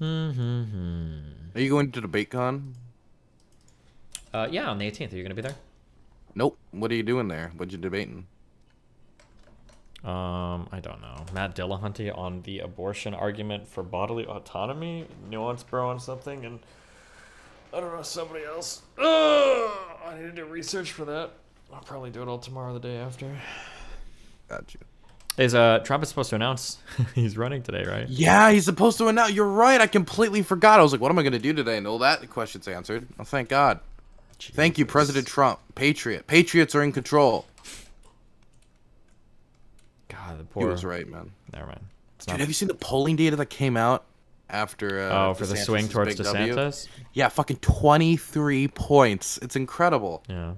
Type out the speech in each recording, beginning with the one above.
Mm-hmm. Are you going to the BaitCon? Uh, yeah, on the 18th. Are you going to be there? Nope. What are you doing there? What you debating? Um, I don't know. Matt Dillahunty on the abortion argument for bodily autonomy. Nuance bro on something, and I don't know somebody else. Ugh! I need to do research for that. I'll probably do it all tomorrow, the day after. Got you. Is uh, Trump is supposed to announce he's running today, right? Yeah, he's supposed to announce. You're right. I completely forgot. I was like, what am I going to do today? And all that question's answered. Oh, thank God. Jesus. Thank you, President Trump. Patriot. Patriots are in control. God, the poor. He was right, man. Never mind. Dude, have you seen the polling data that came out after? Uh, oh, for DeSantis the swing towards DeSantis. W? Yeah, fucking twenty-three points. It's incredible. Yeah.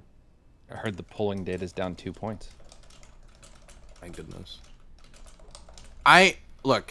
I heard the polling data is down two points. Thank goodness. I look.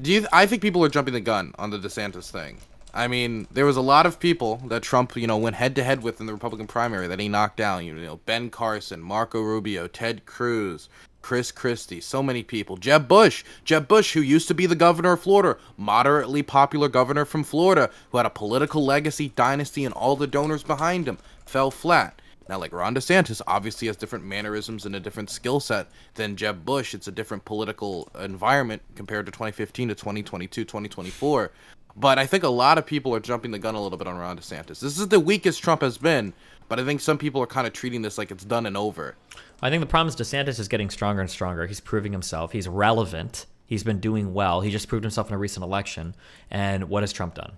Do you? I think people are jumping the gun on the DeSantis thing. I mean, there was a lot of people that Trump, you know, went head to head with in the Republican primary that he knocked down. You know, Ben Carson, Marco Rubio, Ted Cruz, Chris Christie, so many people. Jeb Bush, Jeb Bush, who used to be the governor of Florida, moderately popular governor from Florida, who had a political legacy, dynasty, and all the donors behind him, fell flat. Now, like Ron DeSantis obviously has different mannerisms and a different skill set than Jeb Bush. It's a different political environment compared to 2015 to 2022, 2024. But I think a lot of people are jumping the gun a little bit on Ron DeSantis. This is the weakest Trump has been, but I think some people are kind of treating this like it's done and over. I think the problem is DeSantis is getting stronger and stronger. He's proving himself. He's relevant. He's been doing well. He just proved himself in a recent election. And what has Trump done?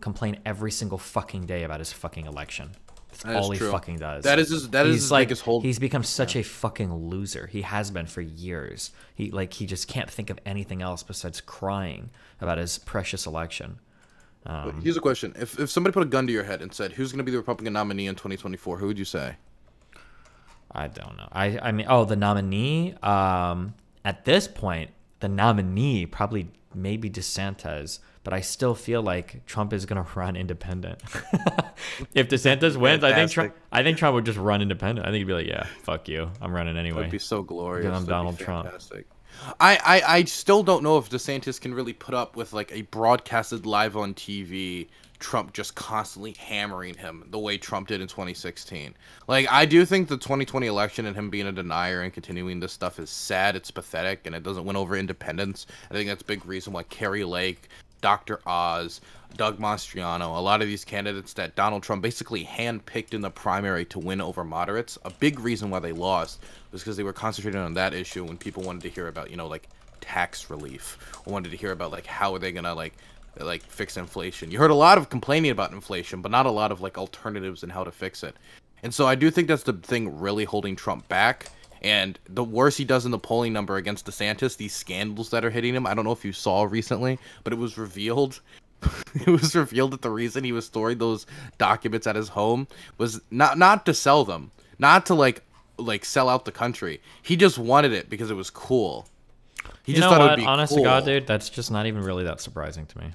Complain every single fucking day about his fucking election. That's that all he true. fucking does. That is his, that he's is like, biggest hold. He's become such yeah. a fucking loser. He has been for years. He like he just can't think of anything else besides crying about his precious election. Um, Here's a question: If if somebody put a gun to your head and said, "Who's going to be the Republican nominee in 2024?" Who would you say? I don't know. I I mean, oh, the nominee. Um, at this point, the nominee probably maybe DeSantis but I still feel like Trump is going to run independent. if DeSantis wins, I think Trump. I think Trump would just run independent. I think he'd be like, "Yeah, fuck you, I'm running anyway." it would be so glorious. Because I'm That'd Donald Trump. I, I I still don't know if DeSantis can really put up with like a broadcasted live on TV Trump just constantly hammering him the way Trump did in 2016. Like, I do think the 2020 election and him being a denier and continuing this stuff is sad. It's pathetic and it doesn't win over independence. I think that's a big reason why Kerry Lake Dr. Oz, Doug Mastriano, a lot of these candidates that Donald Trump basically handpicked in the primary to win over moderates. A big reason why they lost was because they were concentrated on that issue when people wanted to hear about, you know, like tax relief, wanted to hear about like how are they gonna like like fix inflation. You heard a lot of complaining about inflation, but not a lot of like alternatives and how to fix it. And so I do think that's the thing really holding Trump back. And the worse he does in the polling number against DeSantis, these scandals that are hitting him. I don't know if you saw recently, but it was revealed. it was revealed that the reason he was storing those documents at his home was not not to sell them, not to like like sell out the country. He just wanted it because it was cool. He you just know thought what? it would be honest cool. to God, dude. That's just not even really that surprising to me.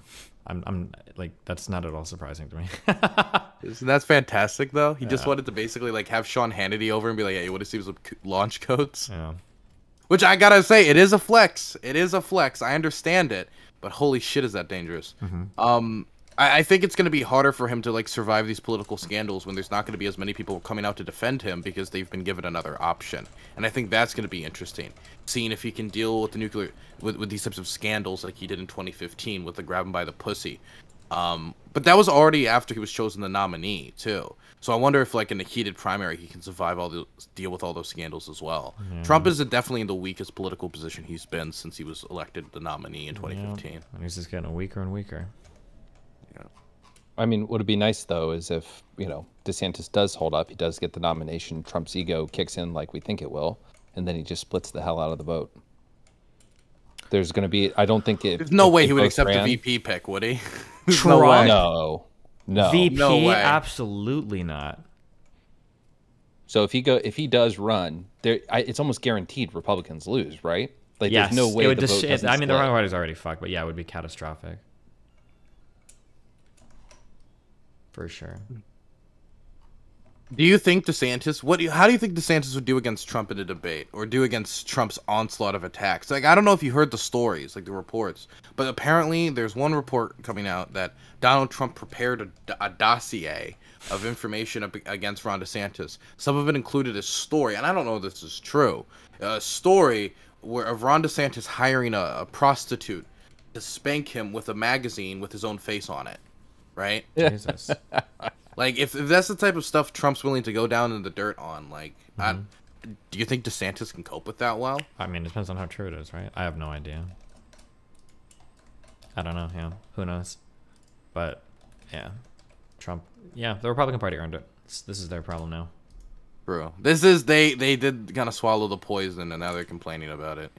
I'm, I'm like, that's not at all surprising to me. Isn't that fantastic though? He yeah. just wanted to basically like have Sean Hannity over and be like, "Hey, what do you see some launch codes?" Yeah. Which I gotta say, it is a flex. It is a flex. I understand it, but holy shit, is that dangerous? Mm-hmm. Um, I, I think it's gonna be harder for him to like survive these political scandals when there's not gonna be as many people coming out to defend him because they've been given another option, and I think that's gonna be interesting. Seeing if he can deal with the nuclear with, with these types of scandals like he did in 2015 with the grab him by the pussy, um, but that was already after he was chosen the nominee too. So I wonder if like in a heated primary he can survive all the deal with all those scandals as well. Yeah. Trump is definitely in the weakest political position he's been since he was elected the nominee in 2015. Yeah. And he's just getting weaker and weaker. Yeah. I mean, what would be nice though is if, you know, DeSantis does hold up, he does get the nomination, Trump's ego kicks in like we think it will, and then he just splits the hell out of the vote. There's going to be I don't think it There's no way he would accept ran, the VP pick, would he? Trump, No, no, VP. No absolutely not. So if he go, if he does run, there, I, it's almost guaranteed Republicans lose, right? Like yes. there's no way it would the vote it, I mean, the running is already fucked, but yeah, it would be catastrophic for sure. Do you think DeSantis? What? Do you, how do you think DeSantis would do against Trump in a debate, or do against Trump's onslaught of attacks? Like, I don't know if you heard the stories, like the reports, but apparently there's one report coming out that Donald Trump prepared a, a dossier of information against Ron DeSantis. Some of it included a story, and I don't know if this is true. A story where of Ron DeSantis hiring a, a prostitute to spank him with a magazine with his own face on it, right? Jesus. Like if, if that's the type of stuff Trump's willing to go down in the dirt on, like, mm-hmm. I, do you think DeSantis can cope with that well? I mean, it depends on how true it is, right? I have no idea. I don't know. Yeah, who knows? But yeah, Trump. Yeah, the Republican Party earned it. It's, this is their problem now. Bro, this is they they did kind of swallow the poison, and now they're complaining about it.